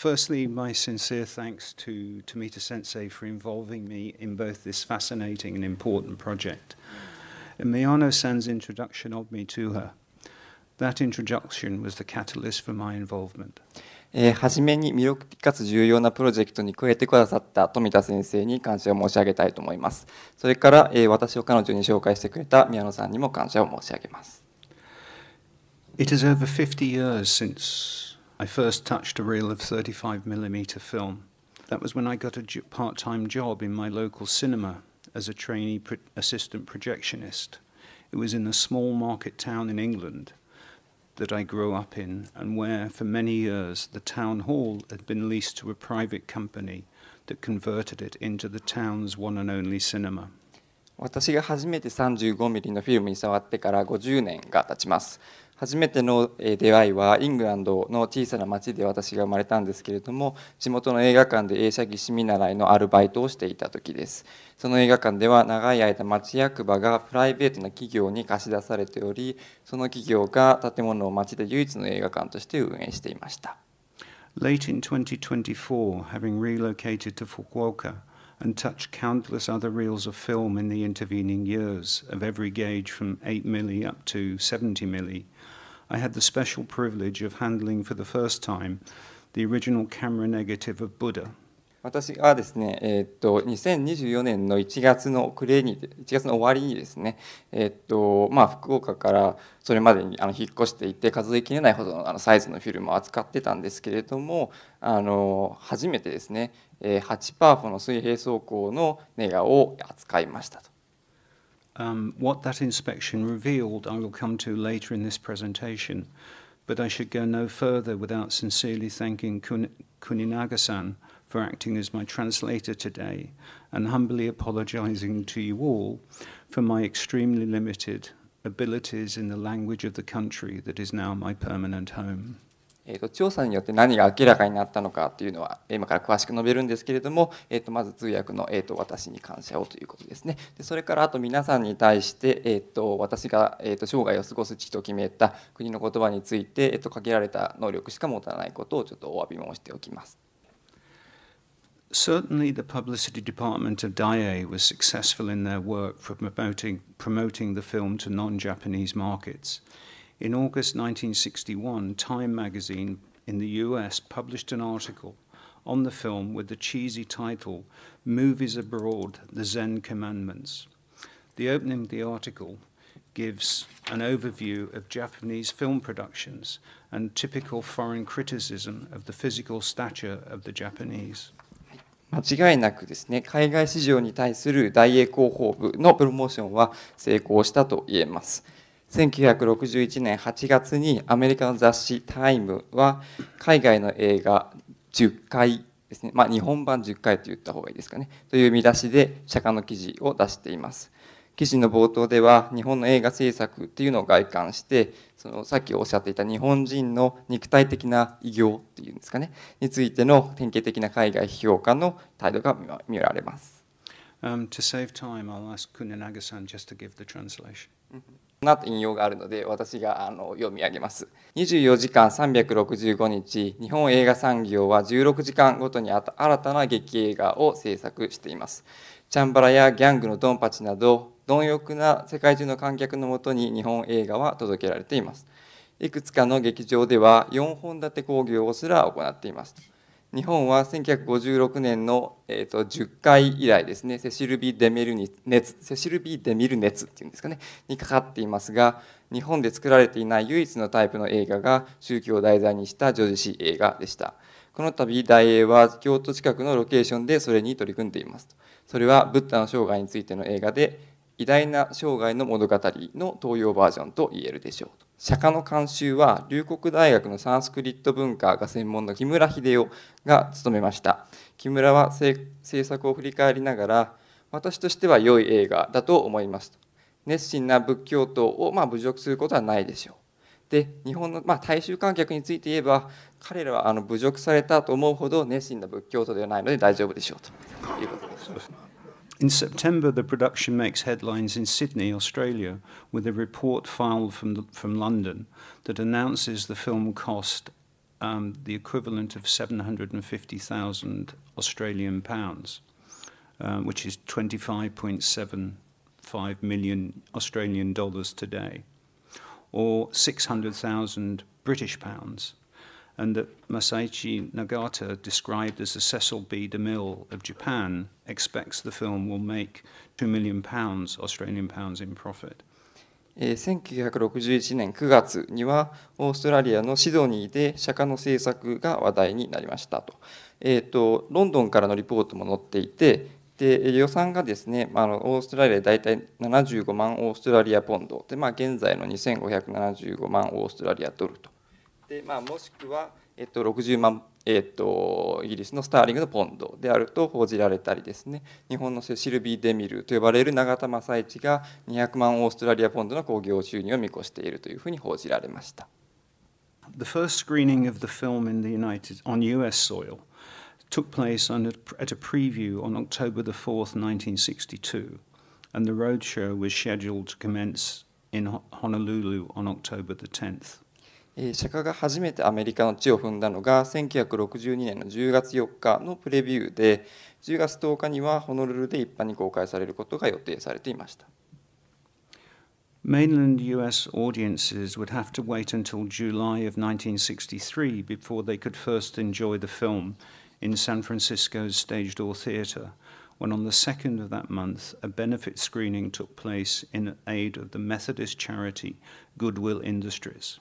firstly, my sincere thanks to Tomita Sensei for involving me in both this fascinating and important project, and Miyano san's introduction of me to her. That introduction was the catalyst for my involvement. えー、初めに魅力的かつ重要なプロジェクトに加えてくださった富田先生に感謝を申し上げたいと思います。それから、えー、私を彼女に紹介してくれた宮野さんにも感謝を申し上げます。It is over 50 years since I first touched a reel of 35 millimeter film. That was when I got a part-time job in my local cinema as a trainee assistant projectionist. It was in a small market town in England that I grew up in and where for many years the town hall had been leased to a private company that converted it into the town's one and only cinema. 私が初めて 35mm のフィルムに触ってから50年が経ちます。初めての出会いはイングランドの小さな町で私が生まれたんですけれども地元の映画館で映写技師見習いのアルバイトをしていた時ですその映画館では長い間町役場がプライベートな企業に貸し出されておりその企業が建物を町で唯一の映画館として運営していました Late in 2024, having relocated to Fukuoka, and t o u c h countless other reels of film in the intervening years, of every gauge from 8 milli up to 70 milli. I had the special privilege of handling for the first time the original camera negative of Buddha. 私がですね、えー、っと2024年の1月の暮れに1月の終わりにですね、えー、っとまあ、福岡からそれまでにあの引っ越していて数えきれないほどのあのサイズのフィルムを扱ってたんですけれどもあの初めてですね、8%の水平走行のネガを扱いましたと。Um, what that inspection revealed, I will come to later in this presentation, but I should go no further without sincerely thanking Kun Kuninaga-san for acting as my translator today and humbly apologizing to you all for my extremely limited abilities in the language of the country that is now my permanent home. えーと、と調査によって何が明らかになったのかというのは今から詳しく述べるんですけれども、えーと、まず通訳の、えーと「私に感謝を」ということですねでそれからあと皆さんに対して、えーと、私が、えー、と生涯を過ごす地と決めた国の言葉について、えー、と限られた能力しか持たないことをちょっとお詫び申しておきます。Certainly, the publicity department of DAE i was successful in their work for promoting, promoting the film to non Japanese markets. In August 1961, Time magazine in the US published an article on the film with the cheesy title Movies Abroad The Zen Commandments. The opening of the article gives an overview of Japanese film productions and typical foreign criticism of the physical stature of the Japanese. 間違いなくですね、海外市場に対する大英広報部のプロモーションは成功したと言えます。1961年8月にアメリカの雑誌「タイムは海外の映画10回ですね、まあ、日本版10回と言った方がいいですかねという見出しで釈迦の記事を出しています記事の冒頭では日本の映画制作というのを外観してそのさっきおっしゃっていた日本人の肉体的な偉業というんですかねについての典型的な海外批評家の態度が見られます。Um, to save time, I'll ask k u n e n a g a s a n just to give the translation. なと引用があるので私があの読み上げます24時間365日日本映画産業は16時間ごとに新たな劇映画を制作していますチャンバラやギャングのドンパチなど貪欲な世界中の観客のもとに日本映画は届けられていますいくつかの劇場では4本立て興行をすら行っています日本は1956年の、えーと、10回以来ですねセシルビ・デミル熱セシルビ・デミル熱っていうんですかねにかかっていますが日本で作られていない唯一のタイプの映画が宗教を題材にした女事詩映画でしたこの度大英は京都近くのロケーションでそれに取り組んでいますそれはブッダの生涯についての映画で偉大な生涯の物語の東洋バージョンと言えるでしょう釈迦の監修は龍谷大学のサンスクリット文化が専門の木村秀夫が務めました木村は制作を振り返りながら私としては良い映画だと思います熱心な仏教徒をま侮辱することはないでしょうで日本の、まあ、大衆観客について言えば彼らはあの侮辱されたと思うほど熱心な仏教徒ではないので大丈夫でしょうということです。In September, the production makes headlines in Sydney, Australia, with a report filed from, the, from London that announces the film cost um, the equivalent of 750,000 Australian pounds, um, which is 25.75 million Australian dollars today, or 600,000 British pounds. and that Masaichi Nagata, described as the Cecil B. DeMille of Japan, expects the film will make £2 million pounds, Australian pounds in profit. 1961年9月にはオーストラリアのシドニーで釈迦の制作が話題になりましたと,、えーと、ロンドンからのリポートも載っていてで予算がですねまあのオーストラリアで大体75万オーストラリアポンドで、まあ、現在の2575万オーストラリアドルとで、まあ、もしくは、えっと、60万、えっと、イギリスのスターリングのポンドであると報じられたりですね日本のセシルビー・デミルと呼ばれる永田正一が200万オーストラリアポンドの興行収入を見越しているというふうに報じられました。The first screening of the film in the United on US soil took place under, at a preview on October the 4th, 1962, and the roadshow was scheduled to commence in Honolulu on October the 10th. 釈迦が初めてアメリカの地を踏んだのが1962年の10月4日のプレビューで10月10日にはホノルルで一般に公開されることが予定されていました。Mainland US audiences would have to wait until July of 1963 before they could first enjoy the film in San Francisco's Stage Door Theatre, when on the 2nd of that month a benefit screening took place in aid of the Methodist charity Goodwill Industries.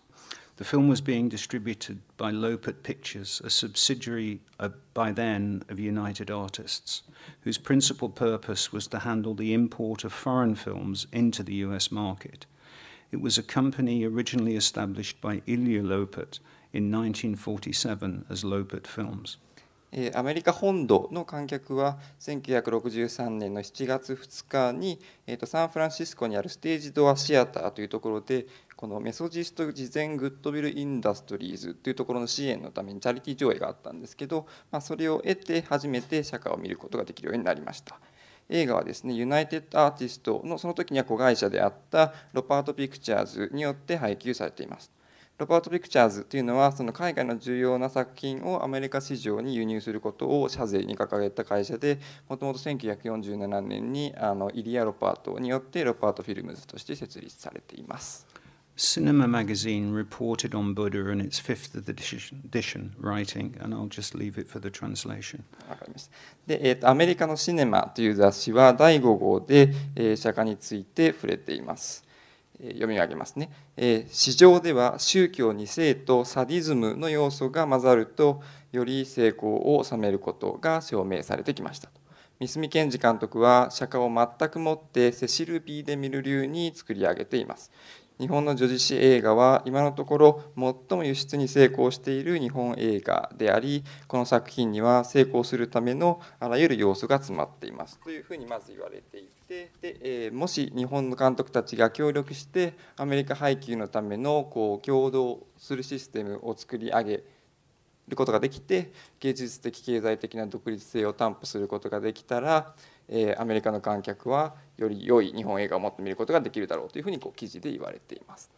The film was being distributed by Lopert Pictures, a subsidiary uh, by then of United Artists, whose principal purpose was to handle the import of foreign films into the US market. It was a company originally established by Ilya Lopert in 1947 as Lopert Films. アメリカ本土の観客は1963年の7月2日に、えー、とサンフランシスコにあるステージドアシアターというところでこのメソジスト事前グッドビル・インダストリーズというところの支援のためにチャリティー上映があったんですけど、まあ、それを得て初めて社会を見ることができるようになりました。映画はですねユナイテッド・アーティストのその時には子会社であったロパート・ピクチャーズによって配給されています。ロバート・ピクチャーズというのはその海外の重要な作品をアメリカ市場に輸入することを社税に掲げた会社でもともと1947年にあのイリア・ロパートによってロパート・フィルムズとして設立されています。Cinema magazine reported on Buddha in its fifth edition writing, and I'll just leave it for the translation. で、えー、とアメリカのシネマという雑誌は第5号で、えー、釈迦について触れています。読み上げますね、え市場では宗教2世とサディズムの要素が混ざるとより成功を収めることが証明されてきました三角健二監督は釈迦を全くもってセシル・ビーデミル流に作り上げています日本の女児誌映画は今のところ最も輸出に成功している日本映画でありこの作品には成功するためのあらゆる要素が詰まっていますというふうにまず言われていてで、えー、もし日本の監督たちが協力してアメリカ配給のためのこう共同するシステムを作り上げることができて芸術的経済的な独立性を担保することができたらえアメリカの観客はより良い日本映画をもっと見ることができるだろうというふうにこう記事で言われています。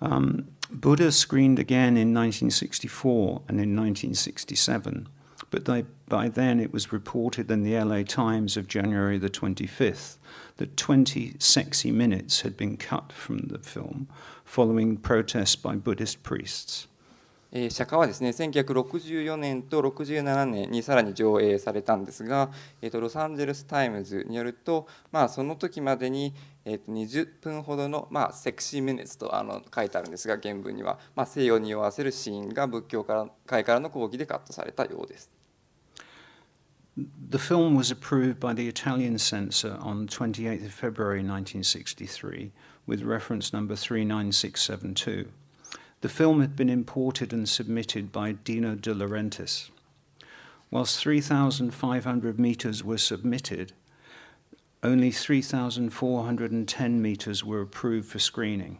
Um, Buddha screened again in 1964 and in 1967, but they, by then it was reported in the LA Times of January the 25th that 20 sexy minutes had been cut from the film following protests by Buddhist priests. え釈迦はですね1964年と67年にさらに上映されたんですが、えー、とロサンゼルス・タイムズによると、まあ、その時までに、えー、と20分ほどの、まあ、セクシー・ミネッツとあの書いてあるんですが原文には、まあ、西洋に酔わせるシーンが仏教から界からの講義でカットされたようです。The film was approved by the Italian censor on 28th February 1963 with reference number 39672. The film had been imported and submitted by Dino De Laurentiis. Whilst 3,500 meters were submitted, only 3,410 meters were approved for screening.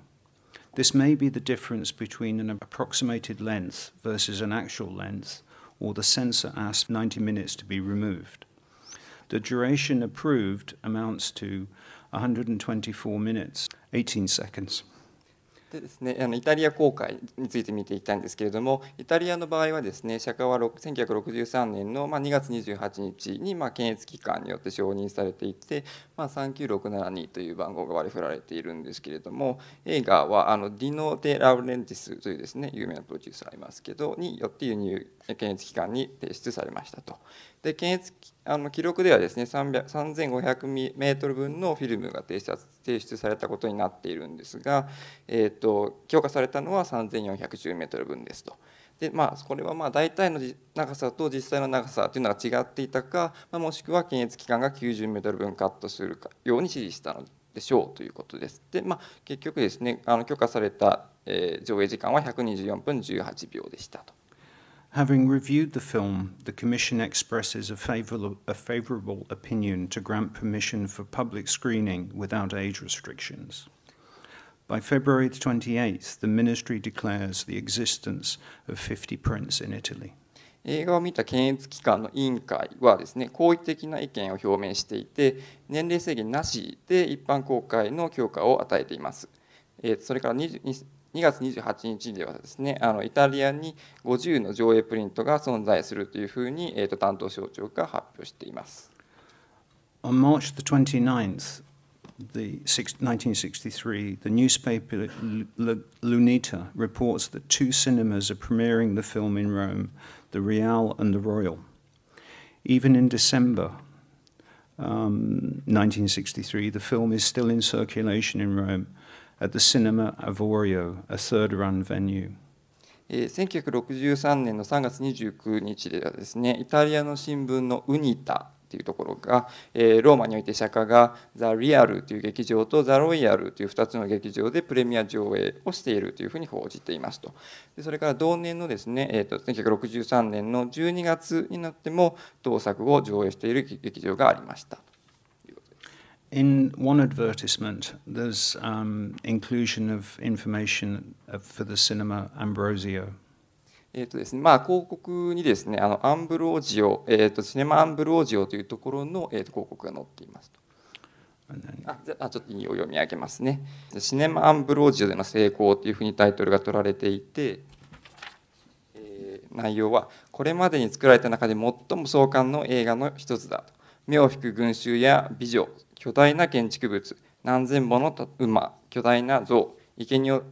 This may be the difference between an approximated length versus an actual length, or the censor asked 90 minutes to be removed. The duration approved amounts to 124 minutes, 18 seconds. でですね、あのイタリア公開について見ていきたいんですけれどもイタリアの場合はですね釈迦は1963年の、2月28日に、まあ、検閲機関によって承認されていて、まあ、39672という番号が割り振られているんですけれども映画はあのディノ・デ・ラウレンティスというですね有名なプロデューサーいますけどによって輸入検閲機関に提出されましたと。で検閲あの記録ではですね3500メートル分のフィルムが提出提出されたことになっているんですが、えーと、強化されたのは3410メートル分ですと。でまあ、これはまあ大体の長さと実際の長さというのが違っていたか、まあ、もしくは検閲期間が90メートル分カットするかように指示したのでしょうということです。で、まあ、結局ですねあの許可された、えー、上映時間は124分18秒でしたと。Having reviewed the film, the Commission expresses a f a v o r a f a v o r a b l e opinion to grant permission for public screening without age restrictions. By February 28th, the ministry declares the existence of 50 prints in Italy. 映画を見た検閲機関の委員会はですね好意的な意見を表明していて年齢制限なしで一般公開の強化を与えています。それから2月28日ではですねあのイタリアに50の上映プリントが存在するというふうに、えー、と担当省庁が発表しています。On March the 29th, the 1963, the newspaper Lunita reports that two cinemas are premiering the film in Rome, the Real and the Royal. Even in December um, 1963, the film is still in circulation in Rome. at the Cinema Avorio, a third run venue. 1963年の3月29日ではですね、イタリアの新聞のウニタというところが、えローマにおいて釈迦がザ・リアルという劇場とザ・ロイヤルという2つの劇場でプレミア上映をしているというふうに報じていますと。でそれから同年のですね、えと、1963年の12月になっても同作を上映している劇場がありました。in one advertisement, there's um, inclusion of information for the cinema Ambrosio. えーとですねまあ、広告にですねあのアンブロージオ、えーと、シネマアンブロージオというところの、えーと、広告が載っていますと。あじゃあちょっと読み上げますね。シネマアンブロージオでの成功というふうにタイトルが取られていて、えー、内容はこれまでに作られた中で最も壮観の映画の一つだと。目を引く群衆や美女巨大な建築物何千本の馬巨大な像生贄を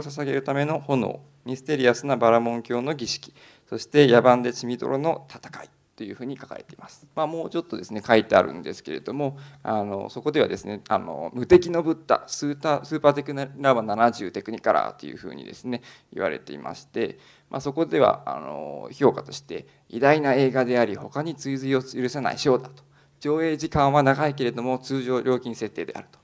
捧げるための炎ミステリアスなバラモン教の儀式そして野蛮で血みどろの戦いというふうに書かれています。まあ、もうちょっとですね書いてあるんですけれどもあのそこではですねあの無敵のブッダスータスーパーテクラバ70テクニカラーというふうにですね言われていましてまあ、そこではあの評価として偉大な映画であり他に追随を許さない賞だと上映時間は長いけれども通常料金設定であると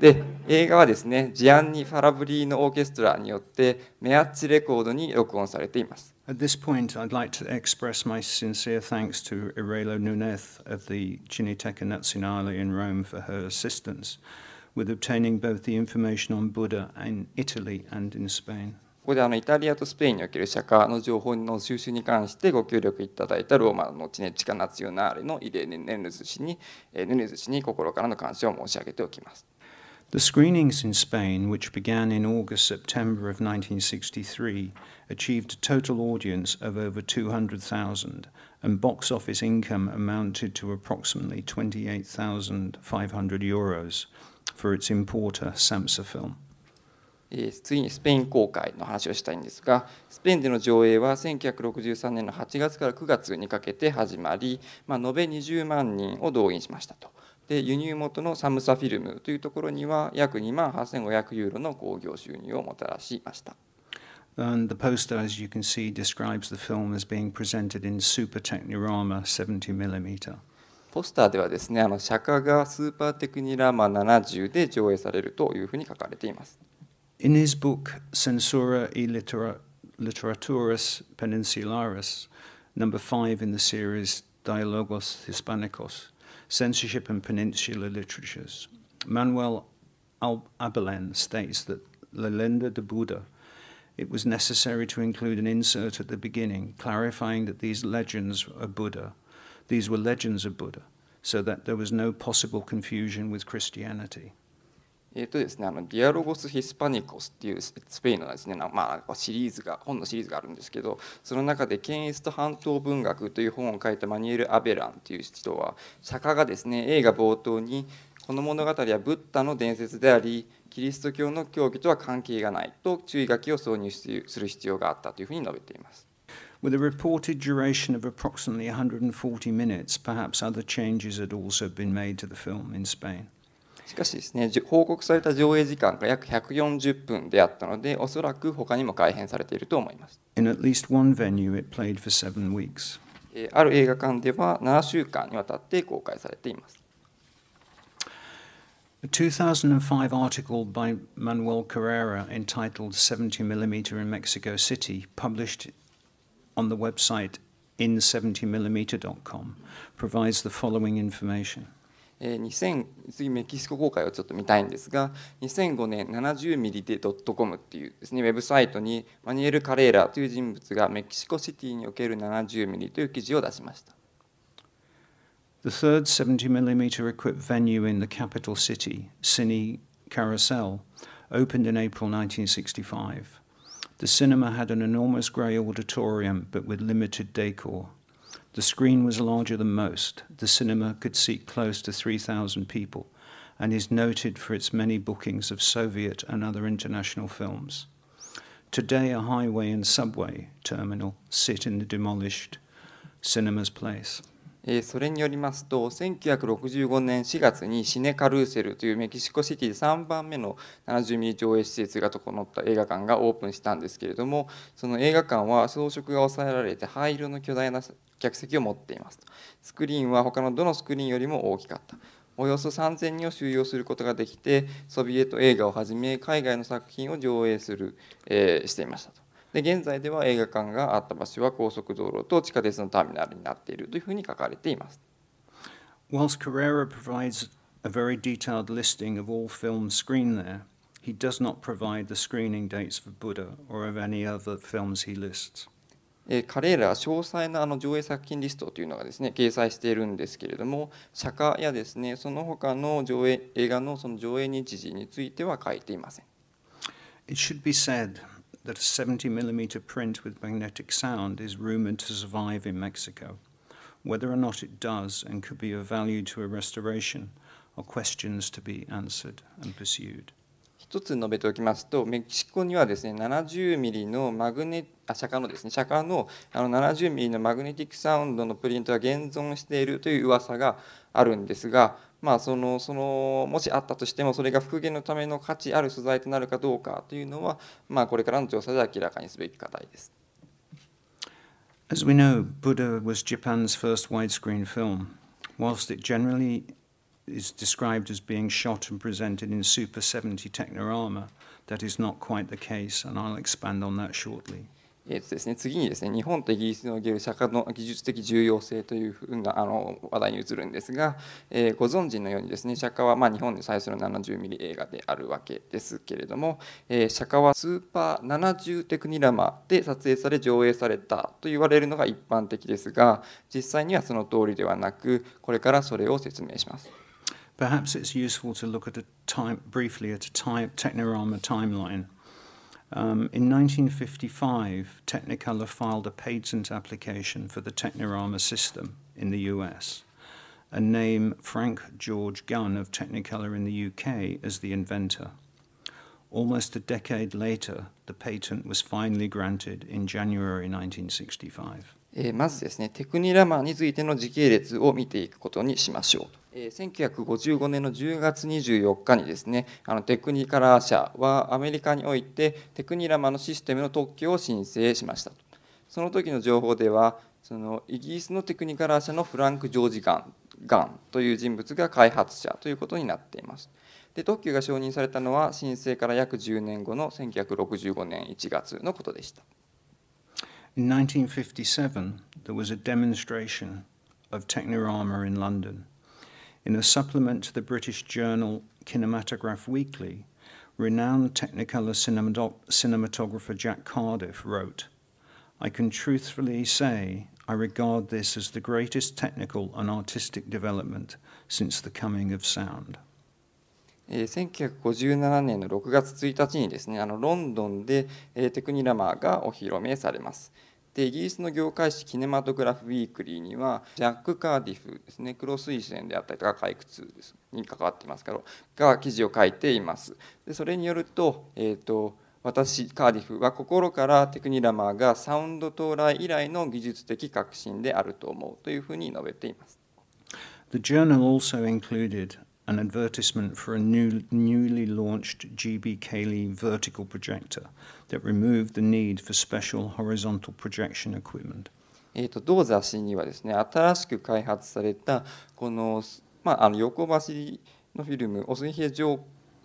で映画はですねジアンニ・ファラブリーのオーケストラによってメアッチレコードに録音されています At this point, I'd like to express my sincere thanks to Irelo Nunez of the Cineteca Nazionale in Rome for her assistance with obtaining both the information on Buddha in Italy and in Spain. ここであのイタリアとスペインにおける釈迦の情報の収集に関してご協力いただいたローマのチネチカナツヨナーレのイレネ・ネヌズ氏に,、えー、ヌズ氏に心からの感謝を申し上げておきます。The screenings in Spain, which began in August September of 1963, achieved a total audience of over 200,000, and box office income amounted to approximately 28,500 euros for its importer, Samsa Film. 次にスペイン公開の話をしたいんですがスペインでの上映は1963年の8月から9月にかけて始まり、まあ、延べ20万人を動員しましたと。で輸入元のサムサフィルムというところには約2万8500ユーロの興行収入をもたらしました。And the poster, as you can see, describes the film as being presented in Super Technirama 70mm. ポスターではですね、あの釈迦がスーパーテクニラマ70で上映されるというふうに書かれています。In his book Censura e Litera Literaturis Peninsularis, number five in the series Dialogos Hispanicos, Censorship and Peninsular Literatures, Manuel Abelén states that La Lenda de Buda, it was necessary to include an insert at the beginning clarifying that these legends of Buddha, these were legends of Buddha, so that there was no possible confusion with Christianity. えーとですね、あのディアロゴス・ヒスパニコスっていうスペインのですね、まあ、シリーズが本のシリーズがあるんですけどその中で「検閲と半島文学」という本を書いたマニュエル・アベランという人は釈迦がですね映画冒頭に「この物語はブッダの伝説でありキリスト教の教義とは関係がない」と注意書きを挿入する必要があったというふうに述べています。With a reported duration of approximately 140 minutes, perhaps other changes had also been made to the film in Spain. しかしですね報告された上映時間が約140分であったのでおそらく他にも改編されていると思います。In at least one venue, it played for seven weeks. ある映画館では7週間にわたって公開されています。2005 article by Manuel Carrera entitled 70mm in Mexico City, published on the website in70mm.com, provides the following information. 2000次メキシコ公開をちょっと見たいんですが2005年 70mm で .com っていうですねウェブサイトにマニュエル・カレーラという人物がメキシコシティにおける 70mm という記事を出しました。The third 70mm equipped venue in the capital city, Cine Carousel, opened in April 1965. The cinema had an enormous grey auditorium but with limited decor. The screen was larger than most. The cinema could seat close to 3,000 people and is noted for its many bookings of Soviet and other international films. Today, a highway and subway terminal sit in the demolished cinema's place. えそれによりますと1965年4月にシネカルーセルというメキシコシティで3番目の70ミリ上映施設が整った映画館がオープンしたんですけれどもその映画館は装飾が抑えられて灰色の巨大な客席を持っていますとスクリーンは他のどのスクリーンよりも大きかったおよそ3000人を収容することができてソビエト映画をはじめ海外の作品を上映する、えー、していましたと。で現在では映画館があった場所は高速道路と地下鉄のターミナルになっているというふうに書かれています。Whilst Carrera provides a very detailed listing of all films screened there, he does not provide the screening dates for Buddha or of any other films he lists. カレーラ詳細なあの上映作品リストというのがですね掲載しているんですけれども釈迦やですねその他の上映映画のその上映日時については書いていません。It should be said that a 70 millimeter print with magnetic sound is rumored to survive in Mexico. Whether or not it does and could be of value to a restoration are questions to be answered and pursued. 一つ述べておきますとメキシコにはですね70ミリのマグネあ釈迦のですね釈迦のあの70ミリのマグネティックサウンドのプリントが現存しているという噂があるんですがまあ、そのそのもしあったとしてもそれが復元のための価値ある素材となるかどうかというのは、まあ、これからの調査で明らかにすべき課題です。As we know, Buddha was Japan's first widescreen film. Whilst it generally is described as being shot and presented in Super 70 Technorama, that is not quite the case, and I'll expand on that shortly. えーとですね、次にですね日本とイギリスのゲルシャの技術的重要性というふうなあの話題に移るんですが、えー、ご存知のようにですね釈迦はまあ日本で最初の70ミリ映画であるわけですけれども、えー、釈迦はスーパー70テクニラマで撮影され上映されたと言われるのが一般的ですが実際にはその通りではなくこれからそれを説明します。Perhaps it's useful to look at a time briefly at a time Technorama timeline. Um, in 1955, Technicolor filed a patent application for the Technorama system in the US and named Frank George Gunn of Technicolor in the UK as the inventor. Almost a decade later, the patent was finally granted in January 1965. えまずですねテクニラマについての時系列を見ていくことにしましょう。え1955年の10月24日にですねあのテクニカラ社はアメリカにおいてテクニラマのシステムの特許を申請しましたその時の情報ではそのイギリスのテクニカラ社のフランク・ジョージ・ガンガンという人物が開発者ということになっていますで特許が承認されたのは申請から約10年後の1965年1月のことでした。In 1957, there was a demonstration of Technirama in London. In a supplement to the British journal Kinematograph Weekly, renowned Technicolor cinematographer Jack Cardiff wrote, I can truthfully say I regard this as the greatest technical and artistic development since the coming of sound. えー、1957年の6月1日にですね、あのロンドンで、えー、テクニラマーがお披露目されます。えー eh, でイギリスの業界誌キネマトグラフ・ウィークリーにはジャック・カーディフですね黒水線であったりとか海屈ですに関わっていますけどが記事を書いています。でそれによると,、えーと、と私カーディフは心からテクニラマーがサウンド到来以来の技術的革新であると思うというふうに述べています。The journal also included an advertisement for a new, newly launched GB Cayley vertical projector that removed the need for special horizontal projection equipment. えーと、と同雑誌にはですね新しく開発されたこの,、まあ、あの横走のフィルムを水平上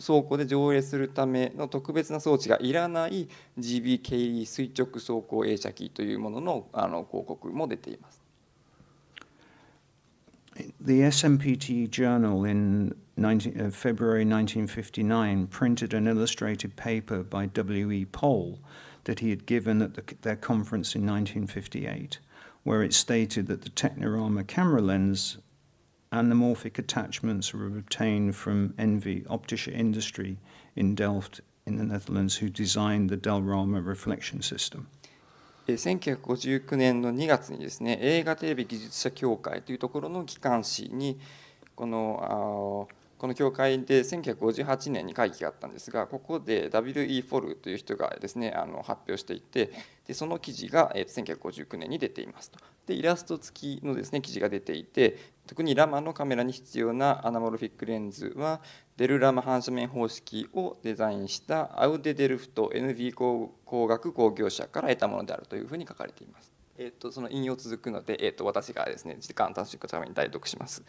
倉庫で上映するための特別な装置がいらない GB 経理垂直走行映写機というもののあの広告も出ています。the SMPTE journal in 19, uh, February 1959 printed an illustrated paper by W.E. Pohl that he had given at the, their conference in 1958, where it stated that the Technorama camera lens anamorphic attachments were obtained from Envy Optische Industry in Delft in the Netherlands, who designed the Delrama reflection system. 1959年の2月にですね映画テレビ技術者協会というところの機関紙にこのこの協会で1958年に会議があったんですがここで W.E. フォルという人がですねあの発表していてでその記事が1959年に出ていますとでイラスト付きのですね記事が出ていて特にラマのカメラに必要なアナモルフィックレンズはデルラム・ハンソメン方式をデザインしたアウデ・デルフト NV 工学工業者から得たものであるというふうに書かれています。えーと、その引用続くので、えーと、私がですね時間短縮のために代読します。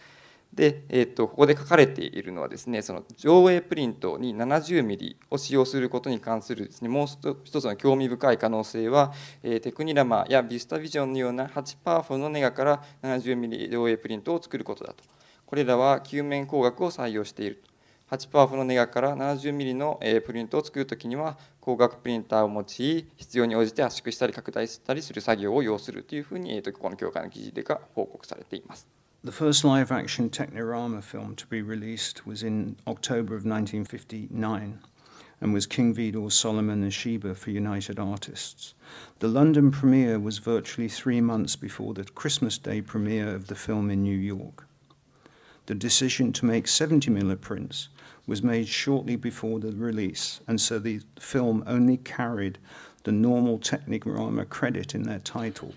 で、えーと、ここで書かれているのはですねその上映プリントに7 0ミリを使用することに関するです、ね、もう一つの興味深い可能性は、えー、テクニラマやビスタビジョンのような8パーフォのネガから7 0ミリ上映プリントを作ることだとこれらは球面工学を採用していると8パワフのネガから70ミリのプリントを作るときには光学プリンターを用い必要に応じて圧縮したり拡大したりする作業を要するというふうに、えー、とこの協会の記事でが報告されています。The first live action Technorama film to be released was in October of 1959 and was King Vidor's Solomon and Sheba for United Artists. The London premiere was virtually three months before the Christmas Day premiere of the film in New York. The decision to make 70 mm prints was made shortly before the release, and so the film only carried the normal Technicarama credit in their title,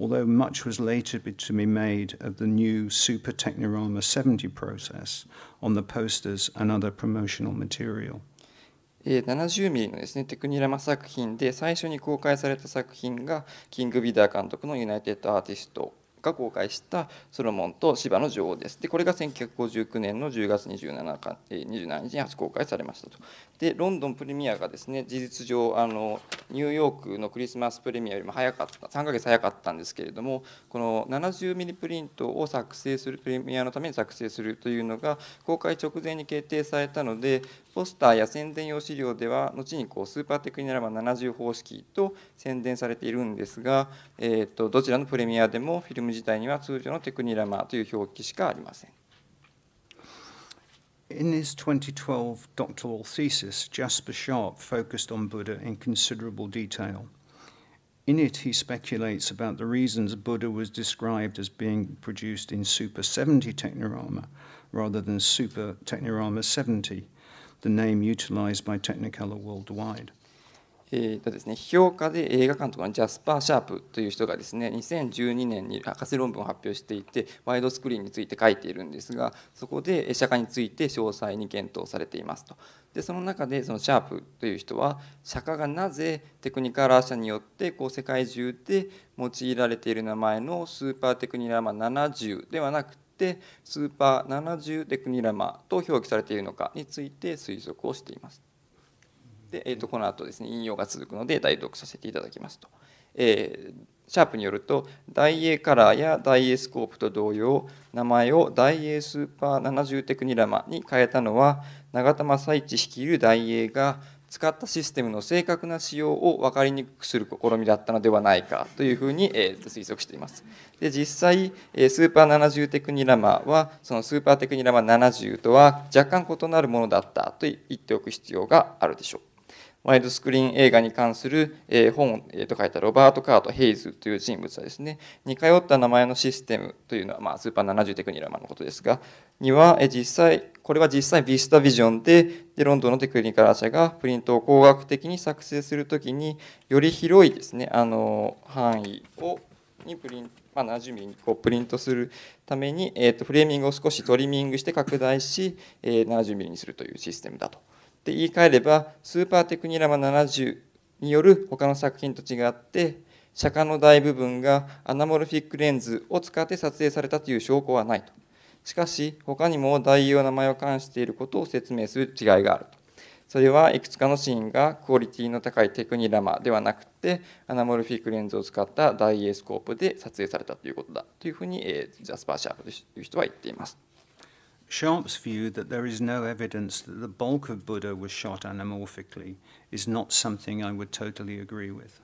although much was later to be made of the new Super Technicarama 70 process on the posters and other promotional material. 70mm 70名のですね、テクニラマ作品で最初に公開された作品がキング・ビダー監督のユナイテッド・アーティストが公開したソロモンと芝の女王です。で、これが1959年の10月27日 ,27 日に初公開されましたと。で、ロンドンプレミアがですね、事実上、あのニューヨークのクリスマスプレミアよりも早かった、3ヶ月早かったんですけれども、この70ミリプリントを作成する、プレミアのために作成するというのが公開直前に決定されたので、ポスターや宣伝用資料では後にこうスーパーテクニラマ70方式と宣伝されているんですが、えー、とどちらのプレミアでもフィルム自体には通常のテクニラマという表記しかありません。In his 2012 doctoral thesis, Jasper Sharp focused on Buddha in considerable detail. In it, he speculates about the reasons Buddha was described as being produced in Super 70 Technorama rather than Super Technorama 70, the name utilized by Technicolor worldwide. えーとですね、批評家で映画監督のジャスパー・シャープという人がですね2012年に博士論文を発表していてワイドスクリーンについて書いているんですがそこで社会について詳細に検討されていますとでその中でそのシャープという人は釈迦がなぜテクニカラー社によってこう世界中で用いられている名前のスーパーテクニラーマ70ではなくしてスーパー70デクニラマと表記されているのかについて推測をしています。で、えー、とこの後ですね引用が続くので代読させていただきますと。えー、シャープによるとダイエーカラーやダ大英スコープと同様名前をダイエースーパー70テクニラマに変えたのは長玉佐一率いるダイエーが使ったシステムの正確な使用を分かりにくくする試みだったのではないかというふうに、えー、推測しています。で実際、えスーパー70テクニラマはそのスーパーテクニラマ70とは若干異なるものだったと言っておく必要があるでしょう。ワイドスクリーン映画に関する本と書いたロバート・カート・ヘイズという人物はですね似通った名前のシステムというのは、まあ、スーパー70テクニラマのことですがには実際これは実際ビスタビジョンででロンドンのテクニカル社がプリントを工学的に作成するときにより広いですねあの範囲をにプリントまあ、70ミリにこうプリントするために、えー、とフレーミングを少しトリミングして拡大し、え70ミリにするというシステムだとで言い換えればスーパーテクニラマ70による他の作品と違って釈迦の大部分がアナモルフィックレンズを使って撮影されたという証拠はないとしかし他にも代用名前を冠していることを説明する違いがあるとそれはいくつかのシーンがクオリティの高いテクニラマではなくてアナモルフィックレンズを使ったダイエースコープで撮影されたということだというふうにジャスパー・シャープという人は言っています。Sharp's view that there is no evidence that the bulk of Buddha was shot anamorphically is not something I would totally agree with.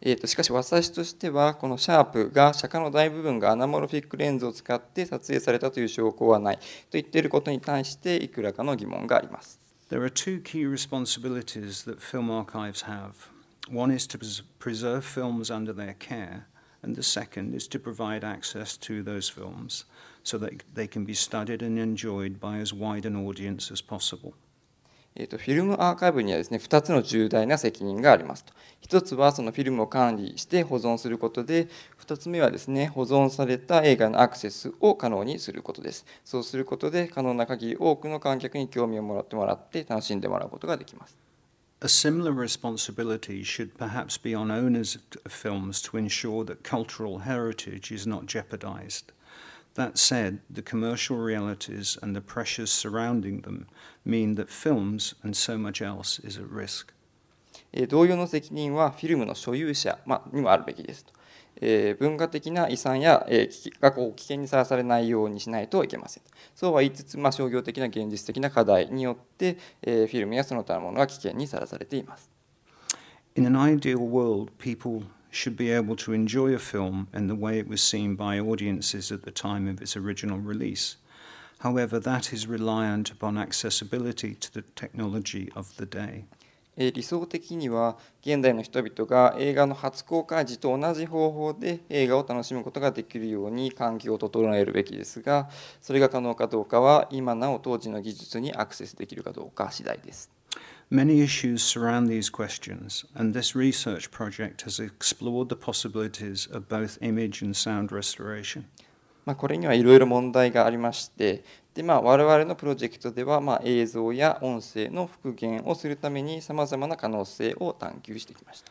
えー、としかし私としてはこのシャープが釈迦の大部分がアナモルフィックレンズを使って撮影されたという証拠はないと言っていることに対していくらかの疑問があります。There are two key responsibilities that film archives have. One is to preserve films under their care, and the second is to provide access to those films. so that they can be studied and enjoyed by as wide an audience as possible. えとフィルムアーカイブにはですね2つの重大な責任がありますと1つはそのフィルムを管理して保存することで2つ目はですね保存された映画のアクセスを可能にすることですそうすることで可能な限り多くの観客に興味をもらってもらって楽しんでもらうことができます A similar responsibility should perhaps be on owners of films to ensure that cultural heritage is not jeopardized. That said, the commercial realities and the pressures surrounding them mean that films and so much else is at risk. 同様の責任はフィルムの所有者、まあ、にもあるべきですと。え文化的な遺産や、え機がこう危険にさらされないようにしないといけません。そうは言いつつ、まあ、商業的な現実的な課題によって、えフィルムやその他のものは危険にさらされています。In an ideal world, people should be able to enjoy a film in the way it was seen by audiences at the time of its original release. However, that is reliant upon accessibility to the technology of the day. 理想的には現代の人々が映画の初公開時と同じ方法で映画を楽しむことができるように環境を整えるべきですがそれが可能かどうかは今なお当時の技術にアクセスできるかどうか次第です。Many issues surround these questions, and this research project has explored the possibilities of both image and sound restoration. まあ、これにはいろいろ問題がありまして、でまあ、我々のプロジェクトでは、まあ、映像や音声の復元をするためにさまざまな可能性を探求してきました。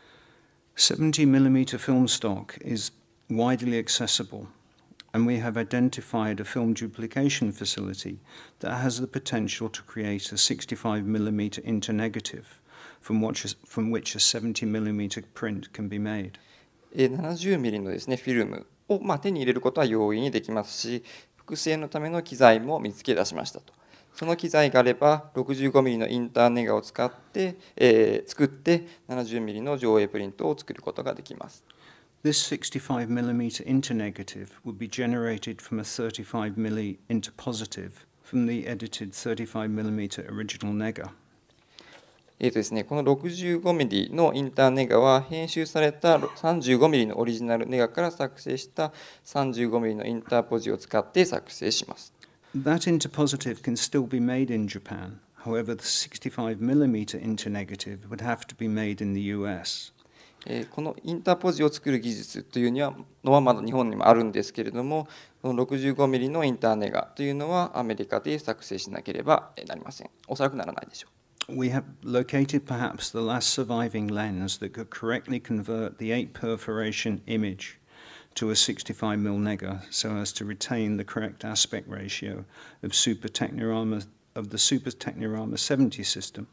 70mm film stock is widely accessible and we have identified a film duplication facility that has the potential to create a 65 mm internegative from, is, from which a 70 mm print can be made. 70ミリのですねフィルムをまあ手に入れることは容易にできますし複製のための機材も見つけ出しましたとその機材があれば 65mm のインターネガを使って、えー、作って 70mm の上映プリントを作ることができます。This 65mm internegative would be generated from a 35mm interpositive from the edited 35mm original nega. えーとですね、この 65mm のインターネガは編集された 35mm のオリジナルネガから作成した 35mm のインターポジを使って作成します。That interpositive can still be made in Japan. However, the 65mm internegative would have to be made in the US. えこのインターポジを作る技術というにはのはまだ日本にもあるんですけれどもこの6 5ミリのインターネガというのはアメリカで作成しなければなりませんおそらくならないでしょう we have located perhaps the last surviving lens that could correctly convert the 8 perforation image to a 65mm nega so as to retain the correct aspect ratio of Super Technirama of the Super Technirama 70 system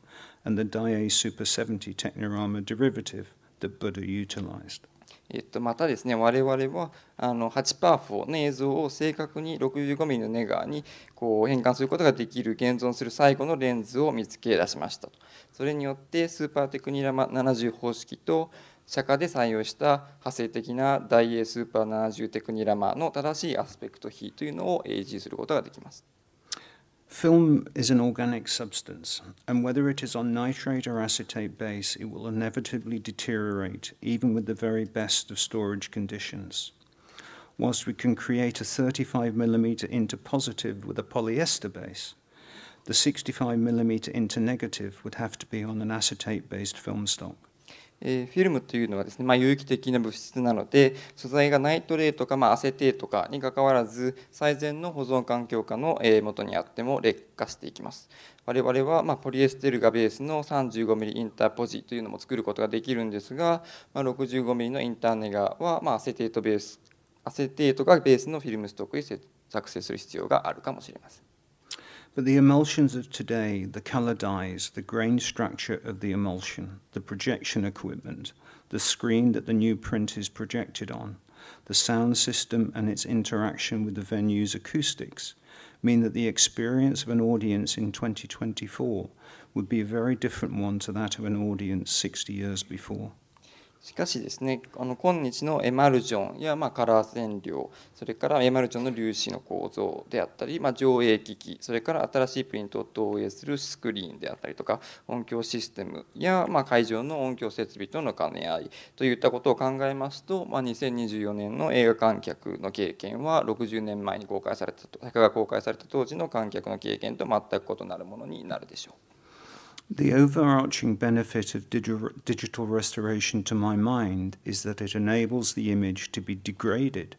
and the d i e Super 70 Technirama derivative t h Buddha utilized. えっと、またですね我々はあの8パーフの映像を正確に 65mm のネガーにこう変換することができる現存する最後のレンズを見つけ出しましたそれによってスーパーテクニラマ70方式と釈迦で採用した派生的な大英スーパー70テクニラマの正しいアスペクト比というのを維持することができます。Film is an organic substance, and whether it is on nitrate or acetate base, it will inevitably deteriorate, even with the very best of storage conditions. Whilst we can create a 35mm interpositive with a polyester base, the 65mm internegative would have to be on an acetate-based film stock. えフィルムというのはですね、まあ、有機的な物質なので素材がナイトレーとか、まあ、アセテーとかにかかわらず最善の保存環境下の元にあっても劣化していきます我々は、まポリエステルがベースの 35mm インターポジというのも作ることができるんですが、ま 65mm のインターネガは、まアセテートベースアセテートがベースのフィルムストックに作成する必要があるかもしれません But the emulsions of today, the color dyes, the grain structure of the emulsion, the projection equipment, the screen that the new print is projected on, the sound system and its interaction with the venue's acoustics mean that the experience of an audience in 2024 would be a very different one to that of an audience 60 years before. しかしですねあの今日のエマルジョンやまカラー染料それからエマルジョンの粒子の構造であったり、まあ、上映機器それから新しいプリントを投影するスクリーンであったりとか音響システムやま会場の音響設備との兼ね合いといったことを考えますと、まあ、2024年の映画観客の経験は60年前に公開されたと作が公開された当時の観客の経験と全く異なるものになるでしょう。The overarching benefit of digi digital restoration to my mind is that it enables the image to be degraded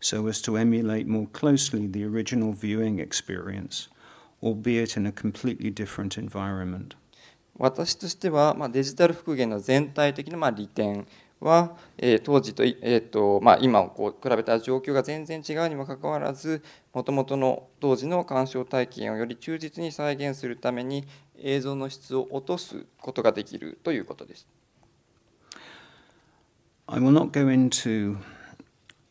so as to emulate more closely the original viewing experience, albeit in a completely different environment. 私としては、まあ、デジタル復元の全体的な、まあ、利点は、えー、当時と,、えーとまあ、今をこう比べた状況が全然違うにもかかわらずもともとの当時の鑑賞体験をより忠実に再現するために映像の質を落とすことができるということです。I will not go into、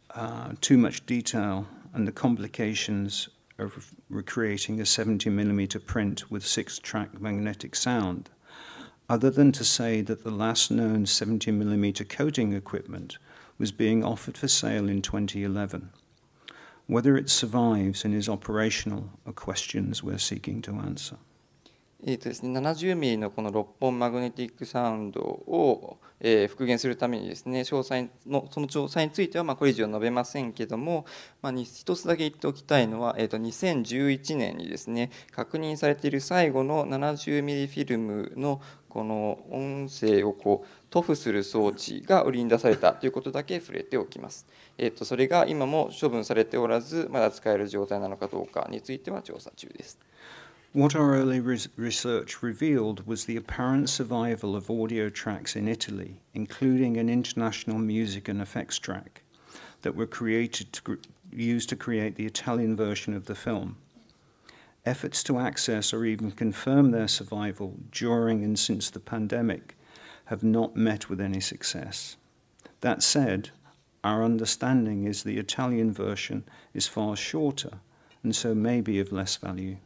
uh, too much detail and the complications of recreating a 70mm print with six track magnetic sound, other than to say that the last known 70mm coating equipment was being offered for sale in 2011. Whether it survives and is operational are questions we're seeking to answer. えーとですね、70mm のこの6本マグネティックサウンドを、えー、復元するためにですね詳細のその詳細についてはまあこれ以上述べませんけども、まあ、一つだけ言っておきたいのは、えー、と2011年にですね確認されている最後の 70mm フィルムのこの音声をこう塗布する装置が売りに出されたということだけ触れておきます。えー、とそれが今も処分されておらずまだ使える状態なのかどうかについては調査中です。What our early res research revealed was the apparent survival of audio tracks in Italy, including an international music and effects track that were created to, used to create the Italian version of the film. Efforts to access or even confirm their survival during and since the pandemic have not met with any success. That said, our understanding is the Italian version is far shorter and so may be of less value.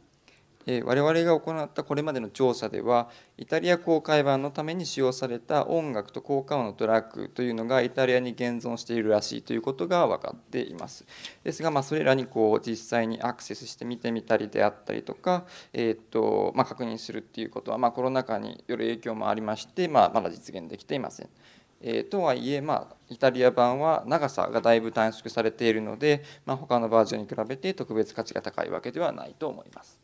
我々が行ったこれまでの調査ではイタリア公開版のために使用された音楽と効果音のトラックというのがイタリアに現存しているらしいということが分かっていますですが、まあ、それらにこう実際にアクセスして見てみたりであったりとか、えーとまあ、確認するっていうことは、まあ、コロナ禍による影響もありまして、まあ、まだ実現できていません。えー、とはいえ、まあ、イタリア版は長さがだいぶ短縮されているので、まあ、他のバージョンに比べて特別価値が高いわけではないと思います。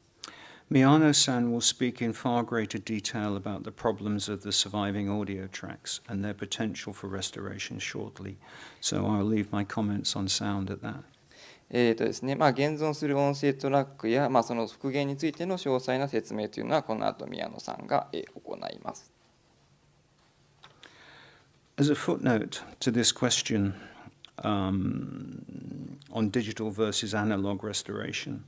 Miyano-san will speak in far greater detail about the problems of the surviving audio tracks and their potential for restoration shortly, so I'll leave my comments on sound at that. えーとですねまあ、現存する音声トラックや、まあ、その復元についての詳細な説明というのはこの後宮野さんが、えー、行います。As a footnote to this question um, on digital versus analog restoration,、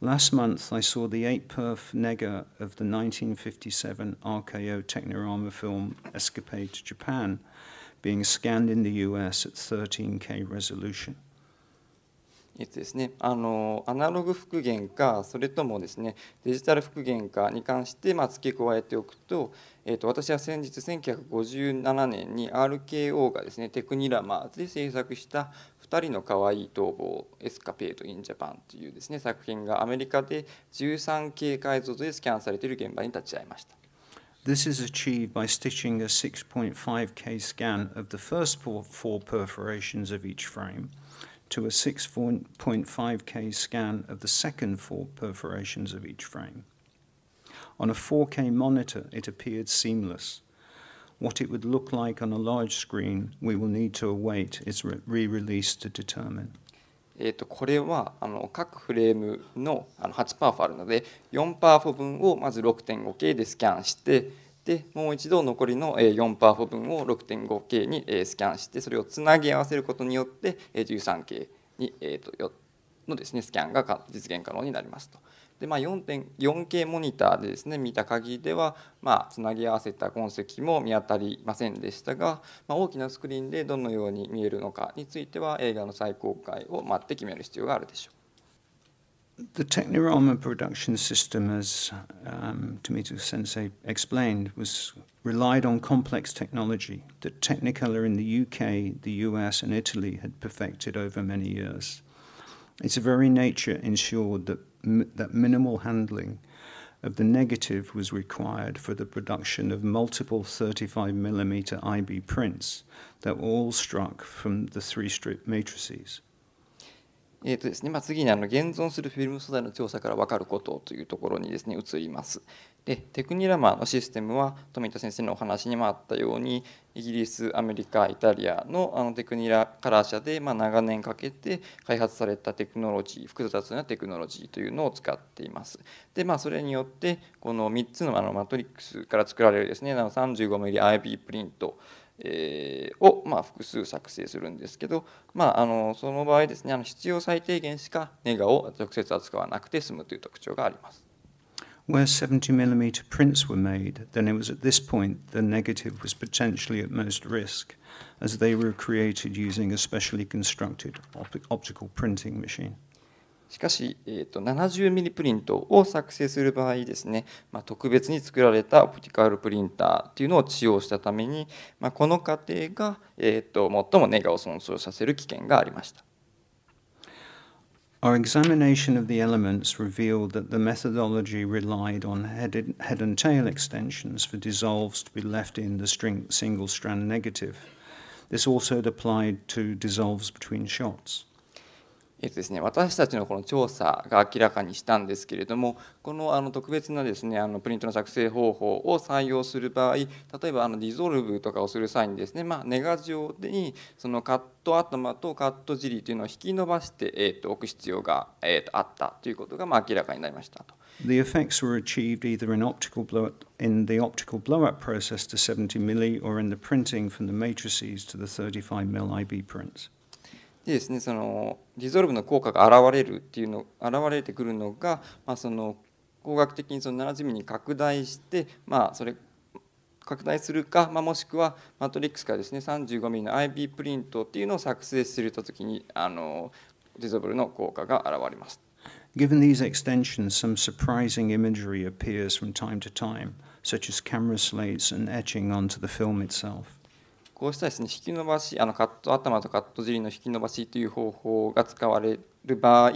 Last month, I saw the eight perf nega of the 1957 RKO Technorama film Escapade to Japan being scanned in the US at 13K resolution. えっとですね、あのアナログ復元かそれともですねデジタル復元かに関して、まあ、付け加えておくと,、えっと私は先日1957年に RKO がですねテクニラマーで制作した2人の可愛い逃亡エスカペード・イン・ジャパンというですね作品がアメリカで13系解像度でスキャンされている現場に立ち会いました。This is achieved by stitching a 6.5K scan of the first four perforations of each frame to a 6.5K scan of the second four perforations of each frame. On a 4K monitor, it appeared seamless. What it would look like on a large screen, we will need to await its re-release to determine. えー、とこれはあの各フレームのあの8パーフあるので4パーフ分をまず 6.5K でスキャンしてでもう一度残りの4パーフ分を 6.5K にスキャンしてそれをつなぎ合わせることによって 13K に、えー、とのです、ね、スキャンが実現可能になりますと。で、まあ、4.4K モニターでですね見た限りでは、まあ、つなぎ合わせた痕跡も見当たりませんでしたが、まあ、大きなスクリーンでどのように見えるのかについては映画の再公開を待って決める必要があるでしょう。The Technirama production system, as um, Tomito Sensei explained, was relied on complex technology that Technicolor in the UK, the US, and Italy had perfected over many years. Its very nature ensured that that minimal handling of the negative was required for the production of multiple 35mm IB prints that were all struck from the three strip matrices. えーとですねまあ、次にあの現存するフィルム素材の調査から分かることというところにですね移ります。でテクニラマーのシステムは富田先生のお話にもあったようにイギリスアメリカイタリアのあのテクニラカラー社で、まあ、長年かけて開発されたテクノロジー複雑なテクノロジーというのを使っています。でまあそれによってこの3つのあのマトリックスから作られるですね 35mmIB プリントえー、を、まあ、複数作成するんですけど、まあ、あのその場合ですねあの必要最低限しかネガを直接扱わなくて済むという特徴があります。Where 70mm prints were made, then it was at this point the negative was potentially at most risk, as they were created using a specially constructed op optical printing machine. しかし、えーと、と70ミリプリントを作成する場合ですね、まあ、特別に作られたオプティカルプリンターっていうのを使用したために、まあ、この過程が、えーと、と最もネガを損傷させる危険がありました。Our examination of the elements revealed that the methodology relied on head, head and tail extensions for dissolves to be left in the string, single strand negative. This also applied to dissolves between shots. えっとですね、私たちのこの調査が明らかにしたんですけれどもこのあの特別なですねあのプリントの作成方法を採用する場合例えばあのディゾルブとかをする際にですね、まあ、ネガ上にそのカット頭とカット尻というのを引き伸ばして、えっと置く必要が、えっとあったということが、まあ、明らかになりましたと。The effects were achieved either in optical blow in the optical b l o w u p process to 70 milli or in the printing from the matrices to the 35 mil IB prints. でですねそのディゾルブの効果が現れるっていうの現れてくるのが、まあ、その工学的にその70ミに拡大して、まあ、それ拡大するか、まあ、もしくはマトリックスからですね 35mm の IB プリントっていうのを作成するときにあのディゾルブの効果が現れます。Given these extensions, some surprising imagery appears from time to time, such as camera slates and etching onto the film itself. こうしたですね引き伸ばしあのカット頭とカット尻の引き伸ばしという方法が使われる場合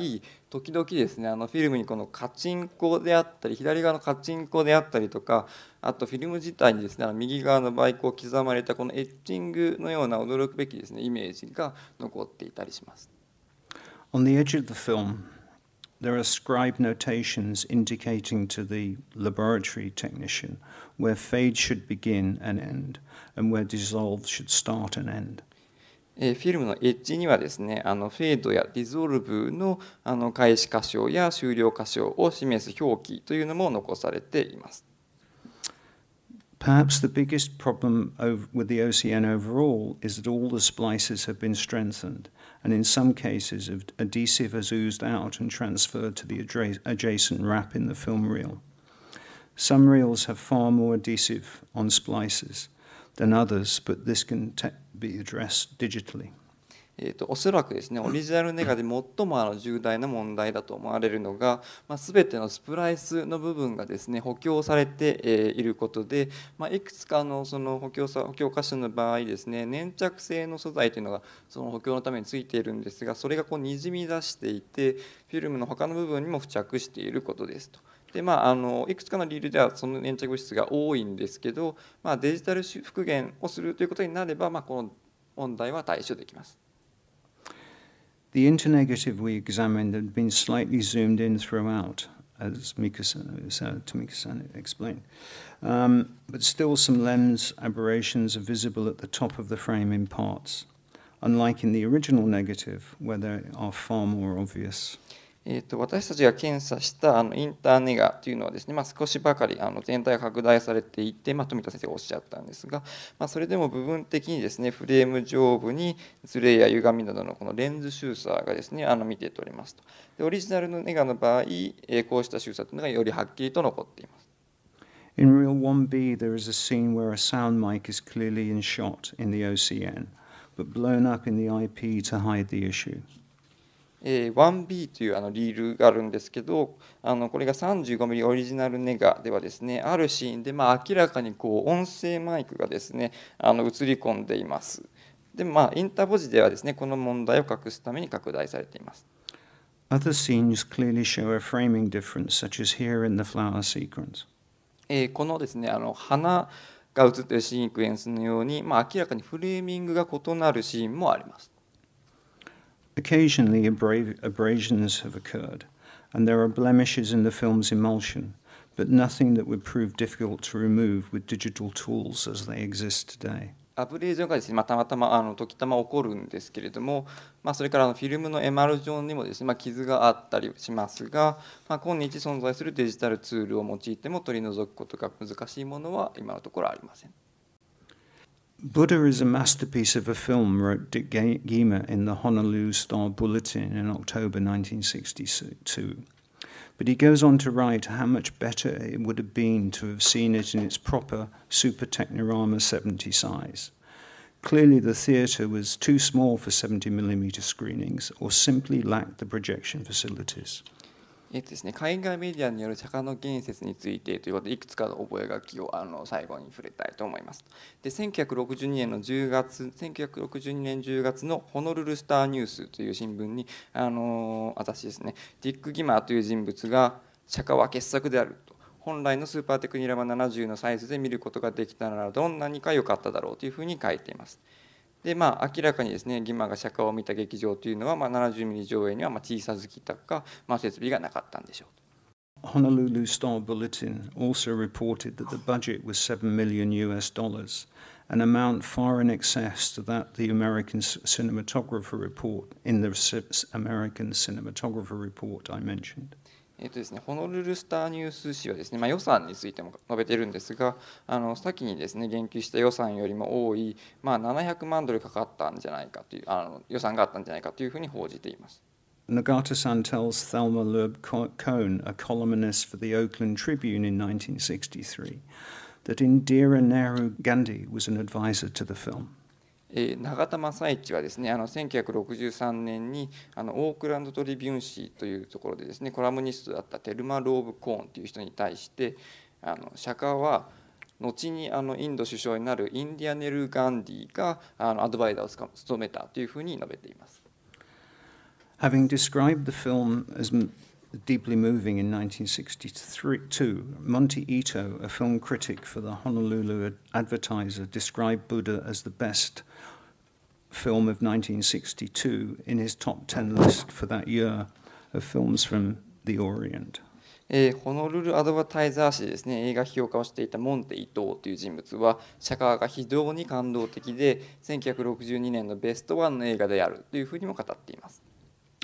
時々ですねあのフィルムにこのカチンコであったり左側のカチンコであったりとかあとフィルム自体にですね右側のバイクを刻まれたこのエッチングのような驚くべきですねイメージが残っていたりします。On the edge of the film, there are scribe notations indicating to the laboratory technician where fade should begin and end, and where dissolve should start and end. えー、フィルムのエッジにはですねあのフェードやディゾルブのあの開始箇所や終了箇所を示す表記というのも残されています。Perhaps the biggest problem with the OCN overall is that all the splices have been strengthened, and in some cases, adhesive has oozed out and transferred to the adjacent wrap in the film reel. Some reels have far more adhesive on splices than others, but this can be addressed digitally. えーと、おそらくですねオリジナルネガで最もあの重大な問題だと思われるのが、まあ、全てのスプライスの部分がですね補強されて、えー、いることで、まあ、いくつかのその補強さ補強箇所の場合ですね粘着性の素材というのがその補強のためについているんですがそれがこうにじみ出していてフィルムの他の部分にも付着していることですと。でまあ、あのいくつかの理由ではその粘着物質が多いんですけど、まあ、デジタル復元をするということになれば、まあ、この問題は対処できます。The internegative we examined had been slightly zoomed in throughout, as Mika-san, Tomika-san explained. Um, but still some lens aberrations are visible at the top of the frame in parts, unlike in the original negative, where they are far more obvious. えーと、私たちが検査したあのインターネガというのはですね、まあ、少しばかりあの全体が拡大されていて、まあ、富田先生がおっしゃったんですが、まあ、それでも部分的にですねフレーム上部にずれや歪みなどのこのレンズ収差がですねあの見て取れますとでオリジナルのネガの場合、えこうした収差というのがよりはっきりと残っています。In r e a l 1B, there is a scene where a sound mic is clearly in shot in the OCN, but blown up in the IP to hide the issue. えー、1B というあのリールがあるんですけどあのこれが 35mm オリジナルネガではですねあるシーンでまあ明らかにこう音声マイクがですねあの映り込んでいます。でまあインターポジではですねこの問題を隠すために拡大されています。Other scenes clearly show a framing difference, such as here in the flower sequence. えー、このですねあの花が映っているシークエンスのように、まあ、明らかにフレーミングが異なるシーンもあります。Occasionally abrasions a a b r have occurred, and there are blemishes in the film's emulsion, but nothing that would prove difficult to remove with digital tools as they exist today. アブレージョンがですね、まあ、たまたまあの時たま起こるんですけれども、まあ、それからあのフィルムのエマルジョンにもですね、まあ、傷があったりしますが、まあ、今日存在するデジタルツールを用いても取り除くことが難しいものは今のところありません。Buddha is a masterpiece of a film, wrote Dick Gima in the Honolulu Star Bulletin in October 1962. But he goes on to write how much better it would have been to have seen it in its proper Super Technorama 70 size. Clearly, the theatre was too small for 70mm screenings or simply lacked the projection facilities. えっとですね、海外メディアによる釈迦の言説についてということでいくつかの覚書をあの最後に触れたいと思います。で1962年の10月1962年10月のホノルルスターニュースという新聞にあの私ですねディック・ギマーという人物が釈迦は傑作であると本来のスーパーテクニラマ70のサイズで見ることができたならどんなにか良かっただろうというふうに書いています。でまあ、明らかにですね義満が釈迦を見た劇場というのは、まあ、70ミリ上映にはまあ小さすぎたか、まあ、設備がなかったんでしょう。Honolulu Star Bulletin also reported that the budget was 7 million US dollars, an amount far in excess to that the American cinematographer report in the American cinematographer report I mentioned. えーとですね、ホノルルスターニュース誌はですね、まあ、予算についても述べてるんですがあの先にですね言及した予算よりも多い、まあ、700万ドルかかったんじゃないかというあの予算があったんじゃないかというふうに報じています。Nagata-san tells Thelma l u r b Cohn, a columnist for the Oakland Tribune in 1963, that Indira Nehru Gandhi was an advisor to the film. え永田正一はですねあの1963年にあのオークランド・トリビューンーというところでですねコラムニストだったテルマ・ローブ・コーンという人に対してあの釈迦は後にあのインド首相になるインディアネル・ガンディがあのアドバイザーを務めたというふうに述べています。Having described the film as deeply moving in 1962. Monty Ito, a film critic for the Honolulu Advertiser, described Buddha as the best film of 1962 in his top 10 list for that year of films from the Orient. えー、ホノルル・アドバタイザー誌ですね映画評価をしていたモンテ・イトウという人物はシャカーが非常に感動的で1962年のベストワンの映画であるというふうにも語っています。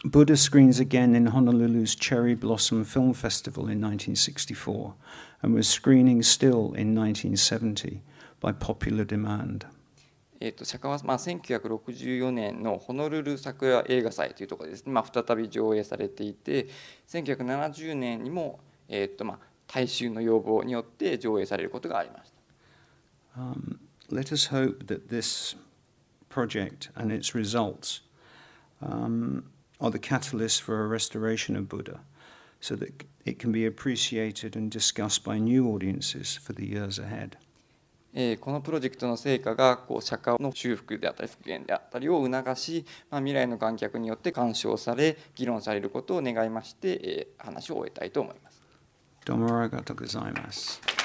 Buddha screens again in Honolulu's Cherry Blossom Film Festival in 1964 and was screening still in 1970 by popular demand. えー、と釈迦は、まあ、1964年のホノルル桜映画祭というところです、ね、まあ、再び上映されていて1970年にも、えーとまあ、大衆の要望によって上映されることがありました。Um, let us hope that this project and its results、um, are the catalyst for a restoration of Buddha so that it can be appreciated and discussed by new audiences for the years ahead. えー、このプロジェクトの成果がこう釈迦の修復であったり復元であったりを促し、まあ、未来の観客によって鑑賞され議論されることを願いまして、えー、話を終えたいと思います。どうもありがとうございます。